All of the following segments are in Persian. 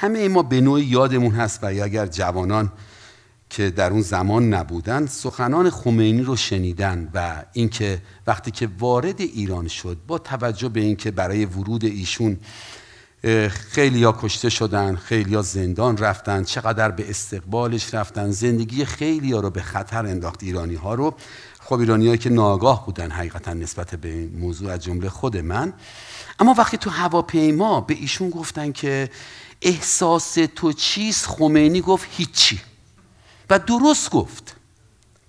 همه ما به نوع یادمون هست و اگر جوانان که در اون زمان نبودن سخنان خمینی رو شنیدن و اینکه وقتی که وارد ایران شد با توجه به اینکه برای ورود ایشون خیلی ها کشته شدن خیلی ها زندان رفتن چقدر به استقبالش رفتن زندگی خیلی ها رو به خطر انداخت ایرانی ها رو خب هایی که ناگاه بودن حقیقتا نسبت به این موضوع از جمله خود من اما وقتی تو هواپیما به ایشون گفتن که احساس تو چیست خمینی گفت هیچی و درست گفت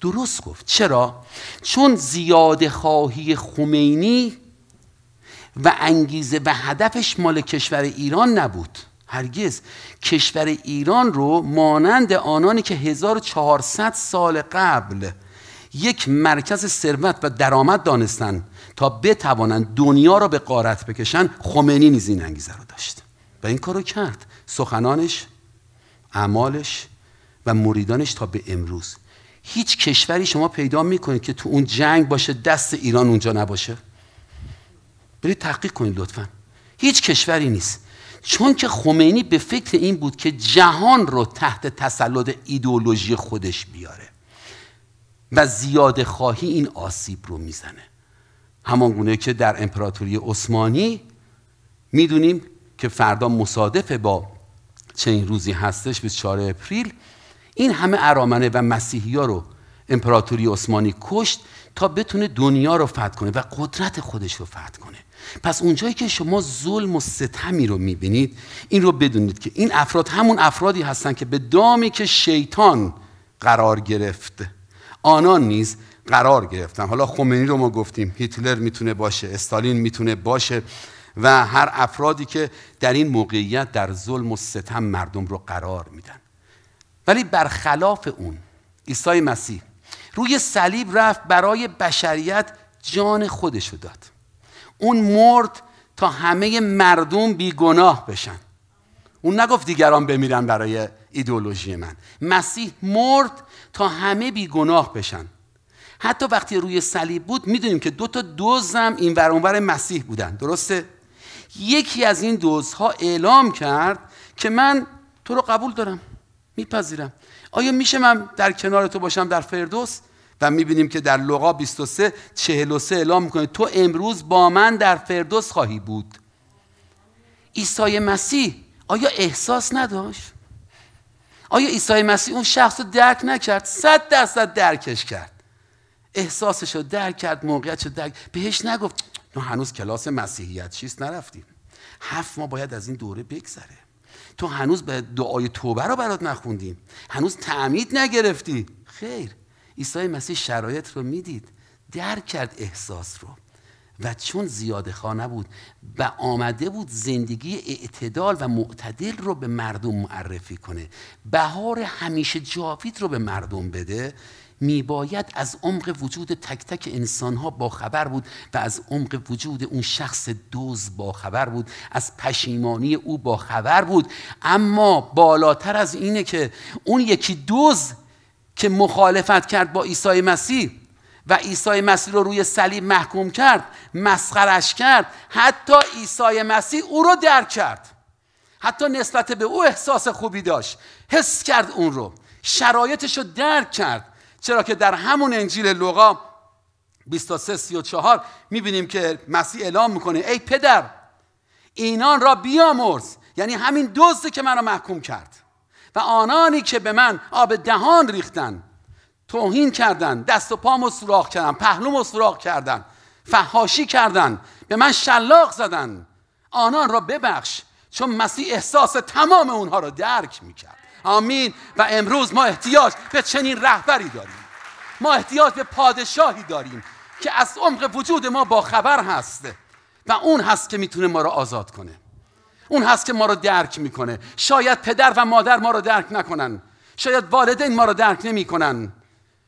درست گفت چرا؟ چون زیاد خواهی خمینی و انگیزه و هدفش مال کشور ایران نبود هرگز کشور ایران رو مانند آنانی که 1400 سال قبل یک مرکز ثروت و درآمد دانستند تا بتوانند دنیا را به قارت بکشن خمینی نیز این انگیزه را داشت و این کارو کرد سخنانش اعمالش و مریدانش تا به امروز هیچ کشوری شما پیدا میکنید که تو اون جنگ باشه دست ایران اونجا نباشه برید تحقیق کنید لطفا هیچ کشوری نیست چون که خمینی به فکر این بود که جهان رو تحت تسلط ایدولوژی خودش بیاره و زیاد خواهی این آسیب رو میزنه همان گونه که در امپراتوری عثمانی میدونیم که فردا مصادف با چنین روزی هستش 4 اپریل این همه ارامنه و مسیحی ها رو امپراتوری عثمانی کشت تا بتونه دنیا رو فتح کنه و قدرت خودش رو فتح کنه پس اونجایی که شما ظلم و ستمی رو میبینید این رو بدونید که این افراد همون افرادی هستند که به دامی که شیطان قرار گرفت آنان نیز قرار گرفتن حالا خمینی رو ما گفتیم هیتلر میتونه باشه استالین میتونه باشه و هر افرادی که در این موقعیت در ظلم و ستم مردم رو قرار میدن ولی برخلاف اون عیسی مسیح روی صلیب رفت برای بشریت جان خودشو داد اون مرد تا همه مردم بیگناه بشن اون نگفت دیگران بمیرن برای ایدولوژی من مسیح مرد تا همه بیگناه بشن حتی وقتی روی صلیب بود میدونیم که دو تا دوزم این ورانور مسیح بودن درسته یکی از این دوزها اعلام کرد که من تو رو قبول دارم میپذیرم آیا میشه من در کنار تو باشم در فردوس و میبینیم که در لغا 23 43 اعلام میکنه تو امروز با من در فردوس خواهی بود ایسای مسیح آیا احساس نداشت آیا ایسای مسیح اون شخص رو درک نکرد صد درصد درکش کرد احساسش رو درک کرد موقعیت رو درک بهش نگفت نه هنوز کلاس مسیحیت چیست نرفتیم هفت ما باید از این دوره بگذره تو هنوز به دعای توبه رو برات نخوندیم هنوز تعمید نگرفتی خیر عیسی مسیح شرایط رو میدید درک کرد احساس رو و چون زیاده خانه نبود و آمده بود زندگی اعتدال و معتدل رو به مردم معرفی کنه بهار همیشه جاوید رو به مردم بده میباید از عمق وجود تک تک انسانها با خبر بود و از عمق وجود اون شخص دوز با خبر بود از پشیمانی او با خبر بود اما بالاتر از اینه که اون یکی دوز که مخالفت کرد با عیسی مسیح و عیسی مسیح رو روی صلیب محکوم کرد مسخرش کرد حتی عیسی مسیح او رو درک کرد حتی نسبت به او احساس خوبی داشت حس کرد اون رو شرایطش رو درک کرد چرا که در همون انجیل لوقا 23 34 میبینیم که مسیح اعلام میکنه ای پدر اینان را بیامرز یعنی همین دزدی که را محکوم کرد و آنانی که به من آب دهان ریختن توهین کردن دست و پامو سوراخ کردن پهلومو سوراخ کردن فحاشی کردن به من شلاق زدن آنان را ببخش چون مسیح احساس تمام اونها را درک میکرد آمین و امروز ما احتیاج به چنین رهبری داریم ما احتیاج به پادشاهی داریم که از عمق وجود ما با خبر هست و اون هست که میتونه ما رو آزاد کنه اون هست که ما رو درک میکنه شاید پدر و مادر ما رو درک نکنن شاید والدین ما رو درک نمیکنن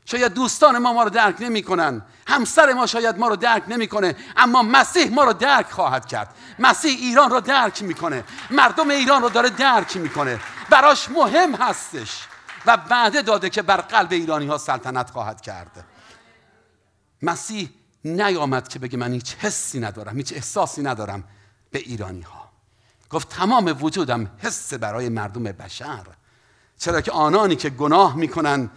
شاید دوستان ما ما رو درک نمیکنن همسر ما شاید ما رو درک نمیکنه اما مسیح ما رو درک خواهد کرد مسیح ایران رو درک میکنه مردم ایران رو داره درک میکنه براش مهم هستش و وعده داده که بر قلب ایرانی ها سلطنت خواهد کرد. مسیح نیامد که بگه من هیچ حسی ندارم هیچ احساسی ندارم به ایرانی ها گفت تمام وجودم حس برای مردم بشر چرا که آنانی که گناه میکنن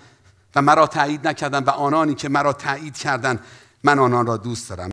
و مرا تایید نکردن و آنانی که مرا تایید کردن من آنان را دوست دارم